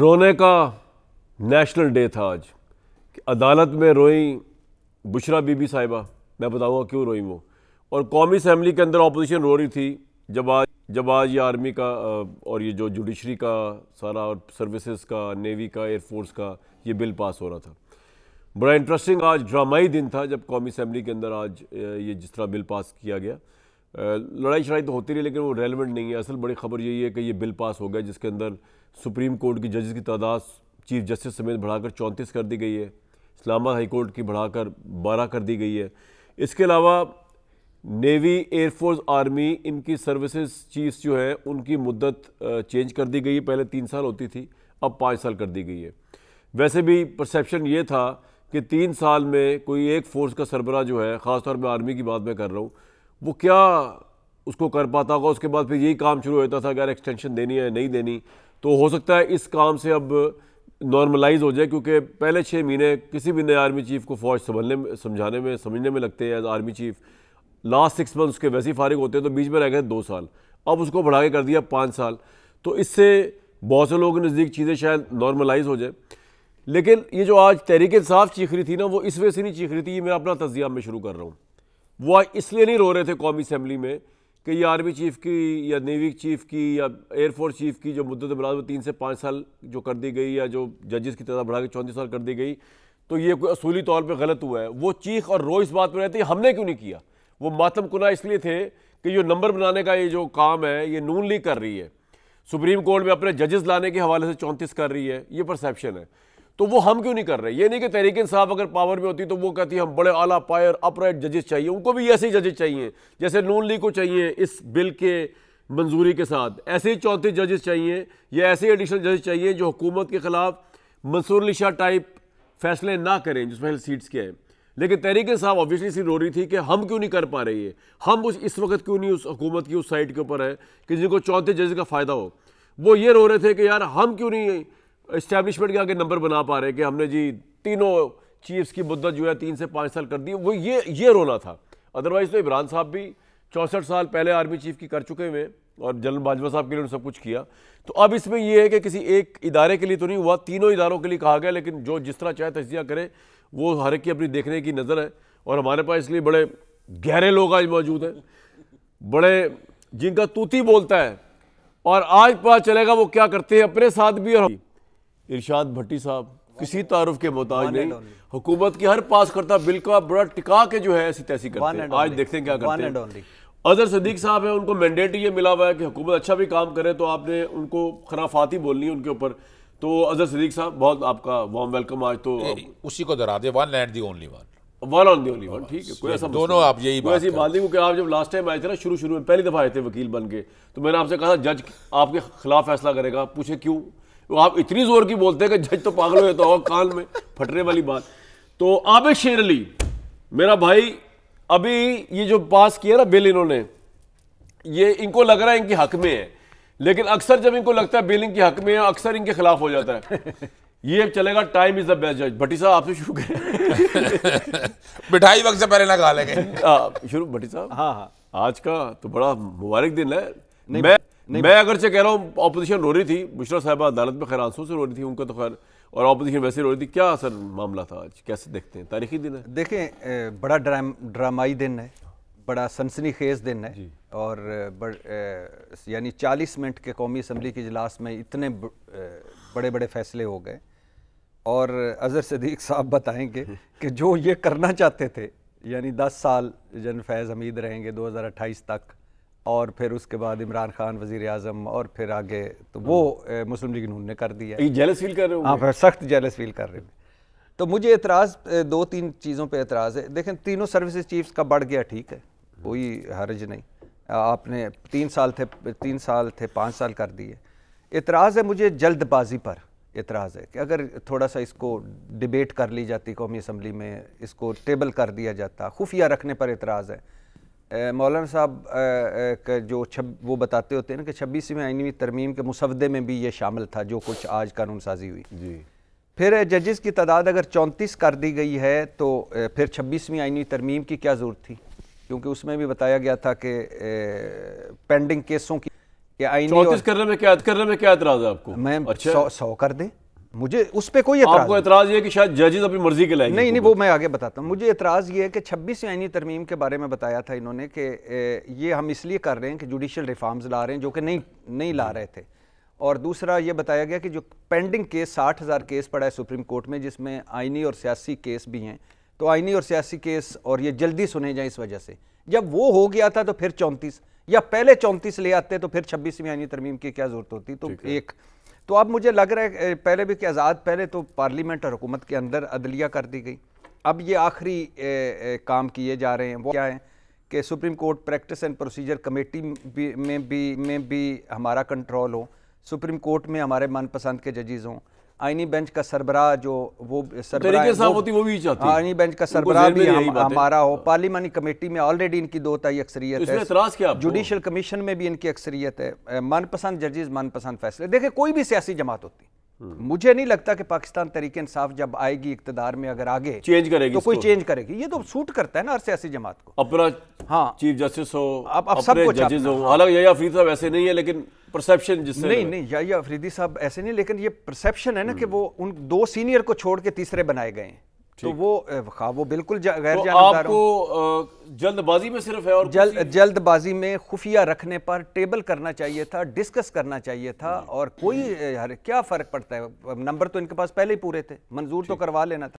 रोने का national day था आज अदालत में रोई बुशरा बीबी साहिबा मैं बताऊंगा क्यों रोई वो और कौमी असम्बली के अंदर अपोजिशन रो रही थी जब आज जब आज ये आर्मी का और ये जो जुडिशरी का सारा और सर्विसेज का नेवी का एयरफोर्स का ये बिल पास हो रहा था बड़ा इंटरेस्टिंग आज ड्रामाई दिन था जब कौमी असम्बली के अंदर आज ये जिस तरह बिल पास किया गया लड़ाई शड़ाई तो होती रही लेकिन वो रेलिवेंट नहीं है असल बड़ी खबर यही है कि ये बिल पास हो गया जिसके अंदर सुप्रीम कोर्ट की जजेस की तादाद चीफ जस्टिस समेत बढ़ाकर चौंतीस कर दी गई है इस्लामाबाद हाई कोर्ट की बढ़ाकर बारह कर दी गई है इसके अलावा नेवी एयरफोर्स आर्मी इनकी सर्विसेज चीफ्स जो हैं उनकी मुद्दत चेंज कर दी गई है पहले तीन साल होती थी अब पाँच साल कर दी गई है वैसे भी परसेप्शन ये था कि तीन साल में कोई एक फोर्स का सरबरा जो है ख़ासतौर पर आर्मी की बात मैं कर रहा हूँ वो क्या उसको कर पाता होगा उसके बाद फिर यही काम शुरू होता था अगर एक्सटेंशन देनी है नहीं देनी तो हो सकता है इस काम से अब नॉर्मलाइज हो जाए क्योंकि पहले छः महीने किसी भी नए आर्मी चीफ को फौज संभलने में समझाने में समझने में लगते हैं as army chief last six month उसके वैसे ही फारिग होते हैं तो बीच में रह गए दो साल अब उसको बढ़ा के कर दिया पाँच साल तो इससे बहुत से लोगों के नज़दीक चीज़ें शायद नॉर्मलाइज हो जाए लेकिन ये जो आज तहरीक साफ चीख रही थी ना वो इस वजह से नहीं चीख रही थी ये मैं अपना तजिया में शुरू कर रहा हूँ वो इसलिए नहीं रो रहे थे कौमी असम्बली में कि ये आर्मी चीफ की या नेवी चीफ की या एयरफोर्स चीफ की जो मुद्दत मुलाजमत तीन से पाँच साल जो कर दी गई या जो जजेस की तदा बढ़ा के चौंतीस साल कर दी गई तो ये कोई असूली तौर पर गलत हुआ है वो चीख और रो इस बात पर रहती हमने क्यों नहीं किया वो मातम कुना इसलिए थे कि ये नंबर बनाने का ये जो काम है ये नून लीग कर रही है सुप्रीम कोर्ट में अपने जजेस लाने के हवाले से चौंतीस कर रही है ये परसेप्शन है तो वो हम क्यों नहीं कर रहे ये नहीं कि तहरीक साहब अगर पावर में होती तो वो कहती हम बड़े आला पाए और अपराइट जजेस चाहिए उनको भी ऐसे ही जजेस चाहिए जैसे नून लीग को चाहिए इस बिल के मंजूरी के साथ ऐसे ही चौंतीस जजेस चाहिए या ऐसे ही एडिशनल जजेस चाहिए जो हुकूमत के खिलाफ मंसूर लिशा टाइप फैसले ना करें जिसमें सीट्स के हैं लेकिन तहरीक साहब ऑब्वियसली सी रो रही थी कि हम क्यों नहीं कर पा रहे ये हम उस इस वक्त क्यों नहीं उस हुकूमत की उस साइड के ऊपर है कि जिनको चौथे जजेस का फ़ायदा हो वो ये रो रहे थे कि यार हम क्यों नहीं इस्टेब्लिशमेंट के आगे नंबर बना पा रहे कि हमने जी तीनों चीफ्स की मुद्दत जो है तीन से पाँच साल कर दी वो ये ये रोना था अदरवाइज़ तो इमरान साहब भी चौंसठ साल पहले आर्मी चीफ की कर चुके हुए और जनरल बाजवा साहब के लिए उन्होंने सब कुछ किया तो अब इसमें यह है कि किसी एक इदारे के लिए तो नहीं हुआ तीनों इदारों के लिए कहा गया लेकिन जो जिस तरह चाहे तजिया करे वो हर एक की अपनी देखने की नज़र है और हमारे पास इसलिए बड़े गहरे लोग आज मौजूद हैं बड़े जिनका तूती बोलता है और आज पता चलेगा वो क्या करते हैं अपने साथ भी और इरशाद भट्टी साहब किसी तारुफ के मोहताज नहीं हुकूमत की हर पास करता बिल का बड़ा टिका के जो है ऐसी तैसी करते हैं आज देखते हैं क्या करते हैं अजहर सदीक साहब है उनको मैंडेट ये मिला हुआ है कि हुकूमत अच्छा भी काम करे तो आपने उनको खराफाती बोलनी है उनके ऊपर तो अजहर सदीक साहब बहुत आपका वार्म वेलकम आज तो उसी को दरा the one land the only one one on the only one ठीक है कोई ऐसा दोनों आप यही बात ऐसी बात नहीं क्योंकि आप जब लास्ट टाइम आए थे ना शुरू शुरू में पहली दफ़ा आए थे वकील बन के तो मैंने आपसे कहा जज आपके खिलाफ फैसला करेगा पूछे क्यों वो आप इतनी जोर की बोलते हैं कि जज तो पागल हो जाता होगा कान में फटने वाली बात तो आबिद शेर अली मेरा भाई अभी ये जो पास किया ना बिल इन्होंने ये इनको लग रहा है इनके हक में है लेकिन अक्सर जब इनको लगता है बिल इनके हक में है अक्सर इनके खिलाफ हो जाता है ये चलेगा टाइम इज द बेस्ट जज भट्टी साहब आपसे शुरू करें मिठाई वक्त से पहले ना खा लेंगे हाँ, शुरू भट्टी साहब हाँ हाँ आज का तो बड़ा मुबारक दिन है नहीं मैं मैं अगर से कह रहा हूँ अपोजिशन रो रही थी बुशरा साहबा अदालत में खैर आंसू से रो रही थी उनका तो खैर और अपोजिशन वैसे रो रही थी क्या असर मामला था आज कैसे देखते हैं तारीखी दिन है देखें बड़ा ड्राम ड्रामाई दिन है बड़ा सनसनी खेज दिन है और यानी चालीस मिनट के कौमी असम्बली के इजलास में इतने बड़े बड़े फैसले हो गए और अजहर सदीक साहब बताएंगे कि जो ये करना चाहते थे यानी 10 साल जन फैज़ हमीद रहेंगे 2028 तक और फिर उसके बाद इमरान खान वजीर अजम और फिर आगे तो वो मुस्लिम लीग नून ने कर दिया ये जेलस फील कर रहे हो हाँ सख्त जेलस फील कर रहे हैं तो मुझे एतराज़ दो तीन चीज़ों पे एतराज़ है देखें तीनों सर्विस चीफ्स का बढ़ गया ठीक है कोई हर्ज नहीं आपने तीन साल थे तीन साल थे पाँच साल कर दिए एतराज़ है मुझे जल्दबाजी पर एतराज़ है कि अगर थोड़ा सा इसको डिबेट कर ली जाती कौमी असम्बली में इसको टेबल कर दिया जाता खुफिया रखने पर एतराज़ है मौलाना साहब का जो छब वो बताते होते हैं ना कि छब्बीसवीं आइनवी तरमीम के मुसवदे में भी ये शामिल था जो कुछ आज कानून साजी हुई जी फिर जजेस की तादाद अगर चौंतीस कर दी गई है तो फिर छब्बीसवीं आइनवी तरमीम की क्या ज़रूरत थी क्योंकि उसमें भी बताया गया था कि पेंडिंग केसों की कि आइनी करने में क्या करने में क्या आपको मैं अच्छा सौ, सौ कर दें मुझे उस पर कोई आपको एतराज ये कि शायद जजेज अपनी मर्जी के लाएंगे नहीं नहीं तो वो मैं आगे बताता हूँ मुझे एतराज़ ये है कि छब्बीस आइनी तरमीम के बारे में बताया था इन्होंने कि ये हम इसलिए कर रहे हैं कि जुडिशल रिफॉर्म्स ला रहे हैं जो कि नहीं नहीं ला रहे थे और दूसरा ये बताया गया कि जो पेंडिंग केस साठ हज़ार केस पड़ा है सुप्रीम कोर्ट में जिसमें आइनी और सियासी केस भी हैं तो आइनी और सियासी केस और ये जल्दी सुने जाए इस वजह से जब वो हो गया था तो फिर चौंतीस या पहले चौंतीस ले आते तो फिर छब्बीसवीं आइनी तरमीम की क्या ज़रूरत होती तो एक तो अब मुझे लग रहा है पहले भी कि आज़ाद पहले तो पार्लियामेंट और हुकूमत के अंदर अदलिया कर दी गई अब ये आखिरी काम किए जा रहे हैं वो क्या है कि supreme court practice and procedure committee भी में भी में भी हमारा कंट्रोल हो सुप्रीम कोर्ट में हमारे मनपसंद के जजेज़ हों आइनी बेंच का सरबराह जो वो तो सरबराह वो भी चाहती आइनी बेंच का सरबराह भी हम, हमारा हो पार्लियामानी कमेटी में ऑलरेडी इनकी दो तय अक्सरियत तो है जुडिशल कमीशन में भी इनकी अक्सरियत है मनपसंद जजेज मनपसंद फैसले देखे कोई भी सियासी जमात होती हम्म। मुझे नहीं लगता कि पाकिस्तान तरीके इंसाफ जब आएगी इकतदार में अगर आगे चेंज करेगी तो कोई चेंज करेगी ये तो सूट करता है ना हर सियासी जमात को अपना हाँ चीफ जस्टिस हो आप, आप सबको जजेस हो हालांकि यही अफरीदी साहब ऐसे नहीं है लेकिन परसेप्शन जिससे नहीं नहीं यही अफरीदी साहब ऐसे नहीं लेकिन ये परसेप्शन है ना कि हम्म। वो उन दो सीनियर को छोड़ के तीसरे बनाए गए तो वो खा वो बिल्कुल तो गैर जानबदार आपको जल्दबाजी में सिर्फ है और जल जल्दबाजी में खुफिया रखने पर टेबल करना चाहिए था डिस्कस करना चाहिए था और कोई क्या फ़र्क पड़ता है नंबर तो इनके पास पहले ही पूरे थे मंजूर तो करवा लेना था